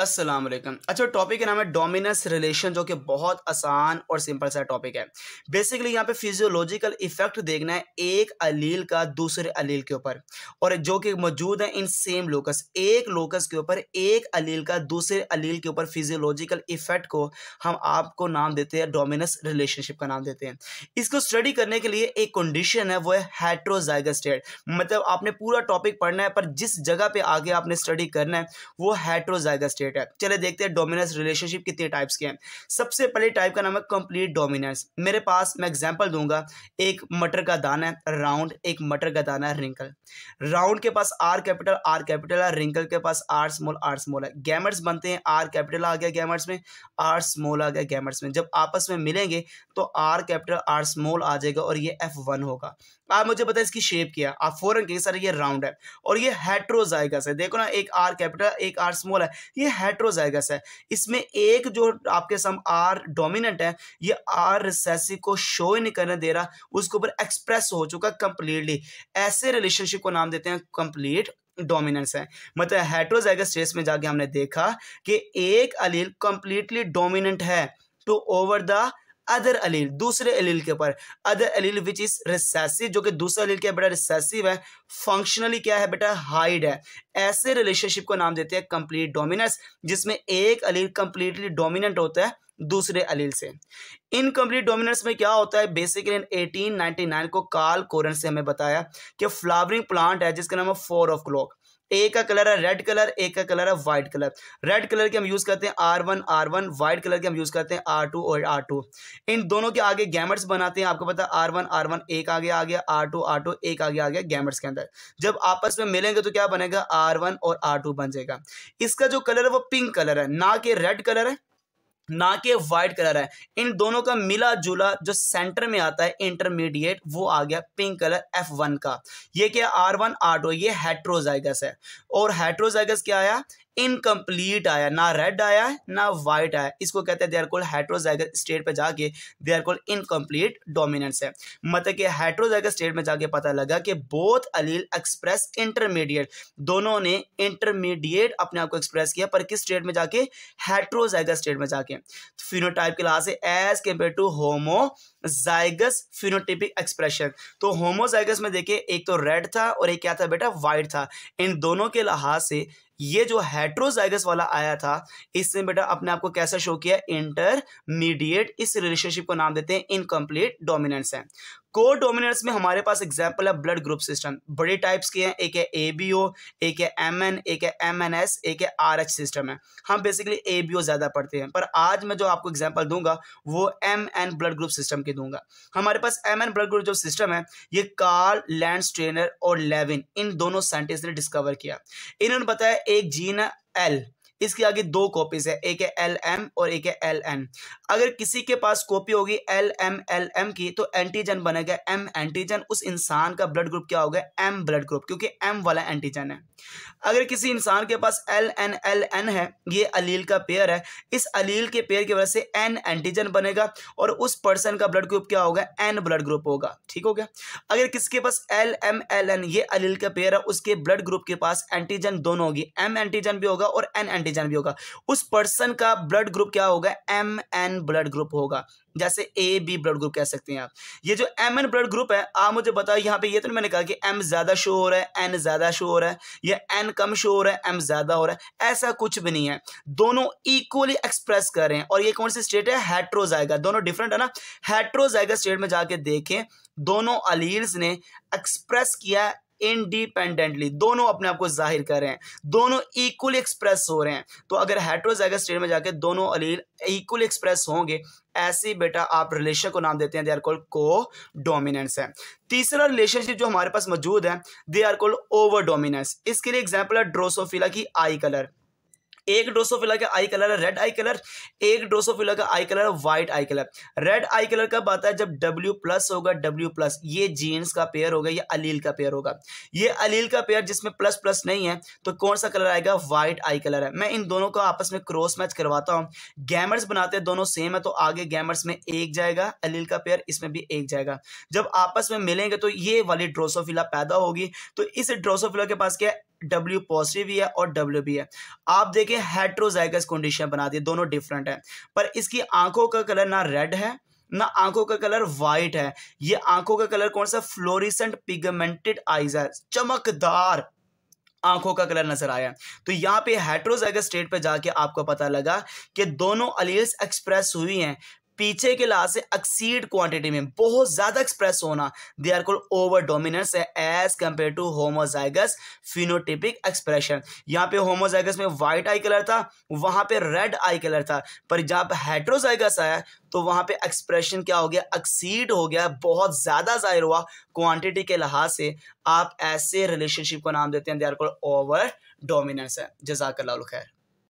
असलम अच्छा टॉपिक का नाम है डोमिनस रिलेशन जो कि बहुत आसान और सिंपल सा टॉपिक है बेसिकली यहाँ पे फिजियोलॉजिकल इफेक्ट देखना है एक अलील का दूसरे अलील के ऊपर और जो कि मौजूद है इन सेम लोकस एक लोकस के ऊपर एक अलील का दूसरे अलील के ऊपर फिजियोलॉजिकल इफेक्ट को हम आपको नाम देते हैं डोमिनस रिलेशनशिप का नाम देते हैं इसको स्टडी करने के लिए एक कंडीशन है वो है हेट्रोजाइगा स्टेट मतलब आपने पूरा टॉपिक पढ़ना है पर जिस जगह पर आगे आपने स्टडी करना है वो हेट्रोजाइगा स्टेट स्टेट है चले देखते हैं डोमिनेंस रिलेशनशिप कितने टाइप्स के हैं सबसे पहले टाइप का नाम है कंप्लीट डोमिनेंस मेरे पास मैं एग्जांपल दूंगा एक मटर का दाना है राउंड एक मटर का दाना है रिंकल राउंड के पास आर कैपिटल आर कैपिटल है रिंकल के पास आर स्मॉल आर स्मॉल है गैमर्स बनते हैं आर कैपिटल आ गया गैमर्स में आर स्मॉल आ गया गैमर्स में जब आपस में मिलेंगे तो आर कैपिटल आर स्मॉल आ जाएगा और ये एफ वन होगा आप मुझे बताए इसकी शेप क्या आप फोरन कहिए सर ये राउंड है और ये हेट्रोजाइगस है देखो ना एक आर कैपिटल एक आर स्मॉल है ये हेट्रोजाइगस है इसमें एक जो आपके सम आर डोमिनेंट है ये आर रिसेसिव को शो ही नहीं करने दे रहा उसके ऊपर एक्सप्रेस हो चुका कंप्लीटली ऐसे रिलेशनशिप को नाम देते हैं कंप्लीट डोमिनेंस है मतलब हेट्रोजाइगस स्टेज में जाके हमने देखा कि एक अलील कंप्लीटली डोमिनेंट है to over the other allele दूसरे अलील के ऊपर other allele which is recessive जो कि दूसरा अलील क्या बेटा रिसेसिव है फंक्शनली क्या है बेटा हाइड है ऐसे रिलेशनशिप को नाम देते हैं कंप्लीट डोमिनेंस जिसमें एक अलील कंप्लीटली डोमिनेंट होता है दूसरे अलील से इनकम्प्लीट डोमिनेंस में क्या होता है बेसिकली 1899 को कार्ल कोरन से हमें बताया कि फ्लावरिंग प्लांट है जिसका नाम है फोर ऑफ क्लॉक एक का कलर है रेड कलर एक का कलर है व्हाइट कलर रेड कलर के हम यूज़ करते हैं R one R one white colour के हम यूज़ करते हैं आर टू और आर टू इन दोनों के आगे गैमेट्स बनाते हैं आपको पता है आर वन आर वन एक आगे आ गया आर टू आर टू एक आगे आ गया गैमेट्स के अंदर जब आपस में मिलेंगे तो क्या बनेगा आर वन और आर टू बन जाएगा इसका जो कलर है वो पिंक कलर है ना कि रेड कलर है ना कि वाइट कलर है इन दोनों का मिला जुला जो सेंटर में आता है इंटरमीडिएट वो आ गया पिंक कलर एफ वन का ये क्या आर वन आर टू ये हेट्रोजाइगस है और हेट्रोजाइगस क्या आया इनकम्प्लीट आया ना रेड आया है ना वाइट आया इसको कहते हैं they are called heterozygous state पे जाके they are called incomplete dominance है मतलब कि हाइड्रोजाइगस स्टेट में जाके पता लगा कि बोथ अलील एक्सप्रेस इंटरमीडिएट दोनों ने इंटरमीडिएट अपने आप को एक्सप्रेस किया पर किस स्टेट में जाके हाइड्रोजाइगस स्टेट में जाके फिनोटाइप के लिहाज से as compare to homozygous phenotypic expression तो होमोजाइगस में देखिए एक तो रेड था और एक क्या था बेटा वाइट था इन दोनों के लिहाज से ये जो हेट्रोजाइगस वाला आया था इसने बेटा अपने आप को कैसा शो किया इंटरमीडिएट इस रिलेशनशिप को नाम देते हैं इनकम्प्लीट डोमिनेंस है को डोमिनेंस में हमारे पास एग्जाम्पल है ब्लड ग्रुप सिस्टम बड़े टाइप्स के हैं एक है ओ एक है एन एक है एम एन एस एक है आर एच सिस्टम है हम बेसिकली ए बी ओ ज़्यादा पढ़ते हैं पर आज मैं जो आपको एग्जाम्पल दूंगा वो M N blood group system के दूंगा हमारे पास एम एन ब्लड ग्रुप जो सिस्टम है ये Karl Landsteiner Levine इन दोनों साइंटिस्ट ने डिस्कवर किया इन्होंने बताया एक जीन है एल इसके आगे दो कॉपीज है एक है एल एम और एक है एल एन अगर किसी के पास कॉपी होगी एल एम एल एम की तो एंटीजन बनेगा एम एंटीजन उस इंसान का ब्लड ग्रुप क्या होगा एम ब्लड ग्रुप क्योंकि एम वाला एंटीजन है अगर किसी इंसान के पास एल एन एल एन है ये अलील का पेयर है इस अलील के पेयर की वजह से एन एंटीजन बनेगा और उस पर्सन का ब्लड ग्रुप क्या होगा एन ब्लड ग्रुप होगा ठीक हो गया अगर किसके पास एल एम एल एन ये अलील का पेयर है उसके ब्लड ग्रुप के पास एंटीजन दोनों होगी एम एंटीजन भी होगा और एन एंटीजन एंटीजन भी होगा उस पर्सन का ब्लड ग्रुप क्या होगा एम एन ब्लड ग्रुप होगा जैसे ए बी ब्लड ग्रुप कह सकते हैं आप ये जो एम एन ब्लड ग्रुप है आप मुझे बताओ यहाँ पे ये तो मैंने कहा कि एम ज़्यादा शो हो रहा है एन ज़्यादा शो हो रहा है या एन कम शो हो रहा है एम ज़्यादा हो रहा है ऐसा कुछ भी नहीं है दोनों इक्वली एक्सप्रेस कर रहे हैं और ये कौन सी स्टेट है हेट्रोजाइगा दोनों डिफरेंट है ना हेट्रोजाइगा स्टेट में जाके देखें दोनों अलील्स ने एक्सप्रेस किया इंडिपेंडेंटली दोनों अपने आप को जाहिर कर रहे हैं दोनों इक्वल एक्सप्रेस हो रहे हैं तो अगर हेट्रोजैगस स्टेट में जाके दोनों अलील इक्वल एक्सप्रेस होंगे ऐसे बेटा आप रिलेशन को नाम देते हैं they are called codominance है तीसरा रिलेशनशिप जो हमारे पास मौजूद है they are called over dominance इसके लिए एग्जाम्पल है ड्रोसोफिला की आई कलर एक ड्रोसोफिला का आई कलर है रेड आई कलर एक ड्रोसोफिला का आई कलर है white eye colour red eye colour का बात है जब W प्लस होगा W प्लस ये जीन्स का पेयर होगा ये अलील का पेयर होगा ये अलील का पेयर जिसमें प्लस प्लस नहीं है तो कौन सा कलर आएगा व्हाइट आई कलर है मैं इन दोनों को आपस में क्रॉस मैच करवाता हूँ गैमर्स बनाते हैं दोनों सेम है तो आगे गैमर्स में एक जाएगा अलील का पेयर इसमें भी एक जाएगा जब आपस में मिलेंगे तो ये वाली ड्रोसोफिला पैदा होगी तो इस ड्रोसोफिला के पास क्या डब्ल्यू पॉजिटिव भी है और डब्ल्यू भी है आप देखें हेट्रोजाइगस कंडीशन बना दी दोनों डिफरेंट है पर इसकी आंखों का कलर ना रेड है ना आंखों का कलर व्हाइट है ये आंखों का कलर कौन सा फ्लोरिसेंट पिगमेंटेड आइज है चमकदार आंखों का कलर नजर आया तो यहां पे हेट्रोजाइगस स्टेट पे जाके आपको पता लगा कि दोनों अलील्स एक्सप्रेस हुई हैं पीछे के ला से अक्सीड क्वांटिटी में बहुत ज़्यादा एक्सप्रेस होना they are called over dominance है as compare to homozygous phenotypic expression यहाँ पे होमोजाइगस में वाइट आई कलर था वहां पे रेड आई कलर था पर जब हाइड्रोजाइगस हेट्रोजाइगस आया तो वहां पे एक्सप्रेशन क्या हो गया अक्सीड हो गया बहुत ज़्यादा जाहिर हुआ क्वांटिटी के लिहाज से आप ऐसे रिलेशनशिप को नाम देते हैं they are called over dominance है जजाकल्ला खैर